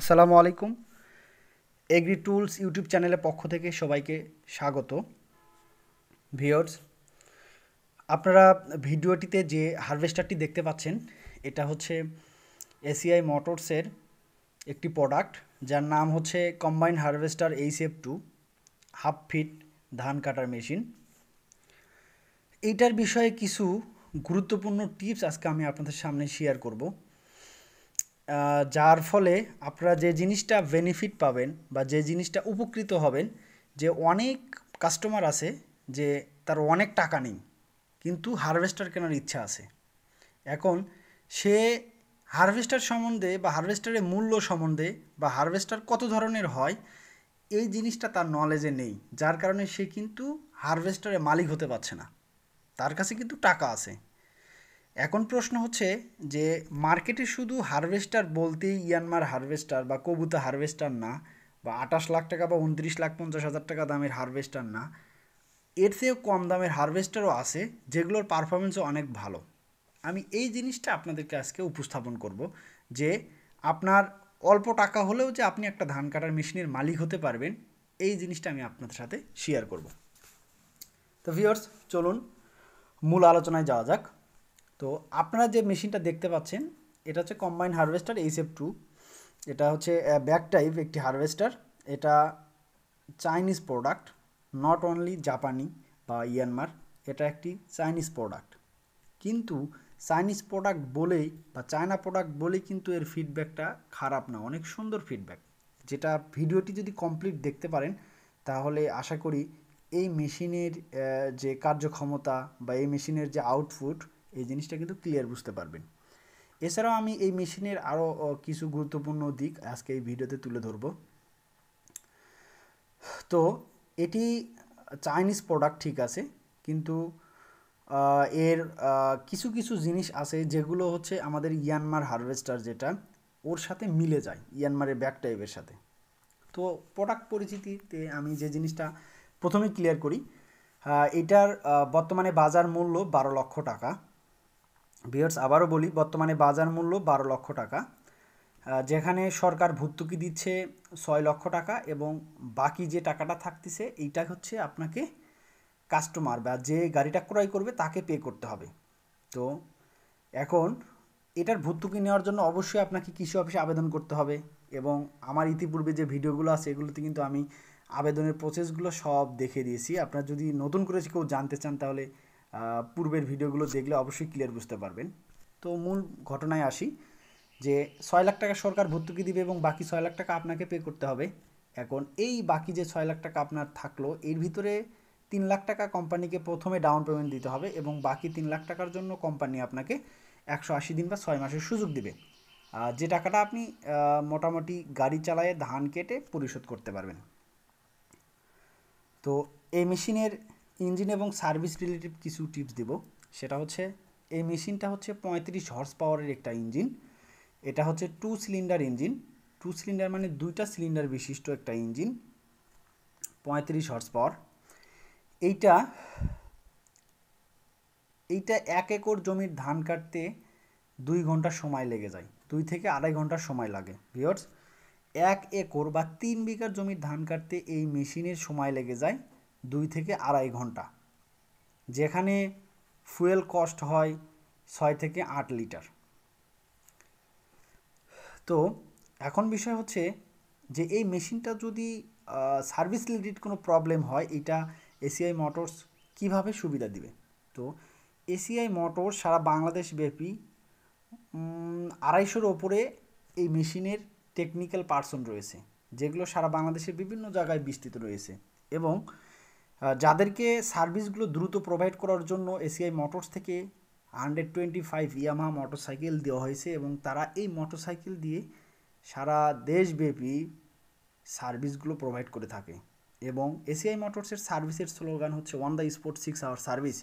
আসসালামু আলাইকুম agri tools YouTube চ্যানেলের পক্ষ থেকে সবাইকে স্বাগত ভিওর্স আপনারা ভিডিওটিতে যে হারভেস্টারটি দেখতে পাচ্ছেন এটা হচ্ছে এসিআই মোটরসের একটি প্রোডাক্ট যার নাম হচ্ছে combine harvester H F two half feet ধান কাটার মেশিন এইটার বিষয়ে কিছু গুরুত্বপূর্ণ টিপস আজকে আমি আপনাদের সামনে শেয়ার করবো যার ফলে আপনারা যে জিনিসটা বেনিফিট পাবেন বা যে জিনিসটা উপকৃত হবেন যে অনেক কাস্টমার আছে যে তার অনেক টাকা নেই কিন্তু হারভেস্টার কেনার ইচ্ছা আছে এখন সে হারভেস্টার সম্বন্ধে বা হারভেস্টারের মূল্য সম্বন্ধে বা হারভেস্টার কত ধরনের হয় এই জিনিসটা তার নলেজে নেই যার কারণে সে কিন্তু হারভেস্টারের মালিক হতে পারছে না তার কাছে কিন্তু টাকা আছে এখন প্রশ্ন হচ্ছে যে মার্কেটে শুধু হারভেস্টার বলতেই ইয়ানমার হারভেস্টার বা কবুতা হারভেস্টার না বা আটাশ লাখ টাকা বা উনত্রিশ লাখ পঞ্চাশ হাজার টাকা দামের হারভেস্টার না এর থেকেও কম দামের হারভেস্টারও আছে যেগুলোর পারফরমেন্সও অনেক ভালো আমি এই জিনিসটা আপনাদেরকে আজকে উপস্থাপন করব যে আপনার অল্প টাকা হলেও যে আপনি একটা ধান কাটার মেশিনের মালিক হতে পারবেন এই জিনিসটা আমি আপনাদের সাথে শেয়ার করব তো ভিওর্স চলুন মূল আলোচনায় যাওয়া যাক তো আপনারা যে মেশিনটা দেখতে পাচ্ছেন এটা হচ্ছে কম্বাইন হারভেস্টার এইসএফ টু এটা হচ্ছে ব্যাক টাইপ একটি হারভেস্টার এটা চাইনিজ প্রোডাক্ট নট অনলি জাপানি বা ইয়ানমার এটা একটি চাইনিজ প্রোডাক্ট কিন্তু চাইনিজ প্রোডাক্ট বলেই বা চায়না প্রোডাক্ট বলেই কিন্তু এর ফিডব্যাকটা খারাপ না অনেক সুন্দর ফিডব্যাক যেটা ভিডিওটি যদি কমপ্লিট দেখতে পারেন তাহলে আশা করি এই মেশিনের যে কার্যক্ষমতা বা এই মেশিনের যে আউটপুট এই জিনিসটা কিন্তু ক্লিয়ার বুঝতে পারবেন এছাড়াও আমি এই মেশিনের আরও কিছু গুরুত্বপূর্ণ দিক আজকে এই ভিডিওতে তুলে ধরব তো এটি চাইনিজ প্রোডাক্ট ঠিক আছে কিন্তু এর কিছু কিছু জিনিস আছে যেগুলো হচ্ছে আমাদের ইয়ানমার হারভেস্টার যেটা ওর সাথে মিলে যায় ইয়ানমারের ব্যাক টাইপের সাথে তো প্রোডাক্ট পরিচিতিতে আমি যে জিনিসটা প্রথমে ক্লিয়ার করি এটার বর্তমানে বাজার মূল্য বারো লক্ষ টাকা বিয়ার্স আবারও বলি বর্তমানে বাজার মূল্য বারো লক্ষ টাকা যেখানে সরকার ভর্তুকি দিচ্ছে ছয় লক্ষ টাকা এবং বাকি যে টাকাটা থাকতেছে এইটা হচ্ছে আপনাকে কাস্টমার বা যে গাড়িটা ক্রয় করবে তাকে পে করতে হবে তো এখন এটার ভর্তুকি নেওয়ার জন্য অবশ্যই আপনাকে কৃষি অফিসে আবেদন করতে হবে এবং আমার ইতিপূর্বে যে ভিডিওগুলো আছে এগুলোতে কিন্তু আমি আবেদনের প্রসেসগুলো সব দেখে দিয়েছি আপনার যদি নতুন করে কেউ জানতে চান তাহলে পূর্বের ভিডিওগুলো দেখলে অবশ্যই ক্লিয়ার বুঝতে পারবেন তো মূল ঘটনায় আসি যে ছয় লাখ টাকা সরকার ভর্তুকি দিবে এবং বাকি ছয় লাখ টাকা আপনাকে পে করতে হবে এখন এই বাকি যে ছয় লাখ টাকা আপনার থাকলো এর ভিতরে তিন লাখ টাকা কোম্পানিকে প্রথমে ডাউন পেমেন্ট দিতে হবে এবং বাকি তিন লাখ টাকার জন্য কোম্পানি আপনাকে একশো আশি দিন বা ছয় মাসের সুযোগ দেবে যে টাকাটা আপনি মোটামুটি গাড়ি চালায় ধান কেটে পরিশোধ করতে পারবেন তো এই মেশিনের ইঞ্জিন এবং সার্ভিস রিলেটেড কিছু টিপস দেব সেটা হচ্ছে এই মেশিনটা হচ্ছে পঁয়ত্রিশ হর্স পাওয়ারের একটা ইঞ্জিন এটা হচ্ছে two cylinder engine two cylinder মানে দুইটা সিলিন্ডার বিশিষ্ট একটা ইঞ্জিন পঁয়ত্রিশ হর্স পাওয়ার এইটা এইটা এক একর জমির ধান কাটতে দুই ঘন্টা সময় লেগে যায় দুই থেকে আড়াই ঘন্টা সময় লাগে ভিওর্স এক একর বা তিন বিঘার জমির ধান কাটতে এই মেশিনের সময় লেগে যায় দুই থেকে আড়াই ঘন্টা যেখানে ফুয়েল কস্ট হয় ছয় থেকে আট লিটার তো এখন বিষয় হচ্ছে যে এই মেশিনটা যদি সার্ভিস রিলেটেড কোনো প্রবলেম হয় এটা এসিআই মোটরস কিভাবে সুবিধা দিবে তো এসিআই মোটরস সারা বাংলাদেশ ব্যাপী আড়াইশোর ওপরে এই মেশিনের টেকনিক্যাল পার্সন রয়েছে যেগুলো সারা বাংলাদেশের বিভিন্ন জায়গায় বিস্তৃত রয়েছে এবং যাদেরকে সার্ভিসগুলো দ্রুত প্রোভাইড করার জন্য এসিআই মোটরস থেকে hundred twenty five Yamaha motorcycle দেওয়া হয়েছে এবং তারা এই মোটরসাইকেল দিয়ে সারা দেশব্যাপী সার্ভিসগুলো প্রোভাইড করে থাকে এবং এসিআই মোটরসের সার্ভিসের স্লোগান হচ্ছে on the spot six hour service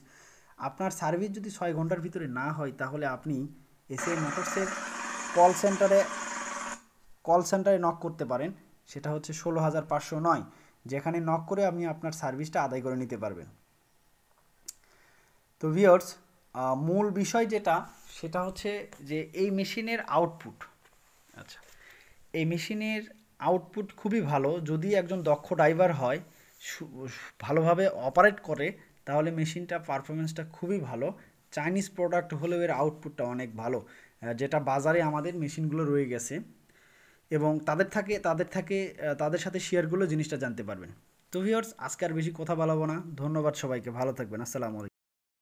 আপনার সার্ভিস যদি ছয় ঘন্টার ভিতরে না হয় তাহলে আপনি এসিআই মোটরসের কল সেন্টারে কল সেন্টারে নক করতে পারেন সেটা হচ্ছে ষোলো হাজার পাঁচশো নয় যেখানে নক করে আপনি আপনার সার্ভিসটা আদায় করে নিতে পারবেন তো ভিওর্স মূল বিষয় যেটা সেটা হচ্ছে যে এই মেশিনের আউটপুট আচ্ছা এই মেশিনের আউটপুট খুবই ভালো যদি একজন দক্ষ ড্রাইভার হয় ভালোভাবে অপারেট করে তাহলে মেশিনটা পারফরমেন্সটা খুবই ভালো চাইনিজ প্রোডাক্ট হলেও এর আউটপুটটা অনেক ভালো যেটা বাজারে আমাদের মেশিনগুলো রয়ে গেছে এবং তাদের থাকে তাদের থাকে তাদের সাথে শেয়ার জিনিসটা জানতে পারবেন তো ভিওর্স আজকে আর বেশি কথা বলাবো না ধন্যবাদ সবাইকে ভালো থাকবেন আসসালামু আলাইকুম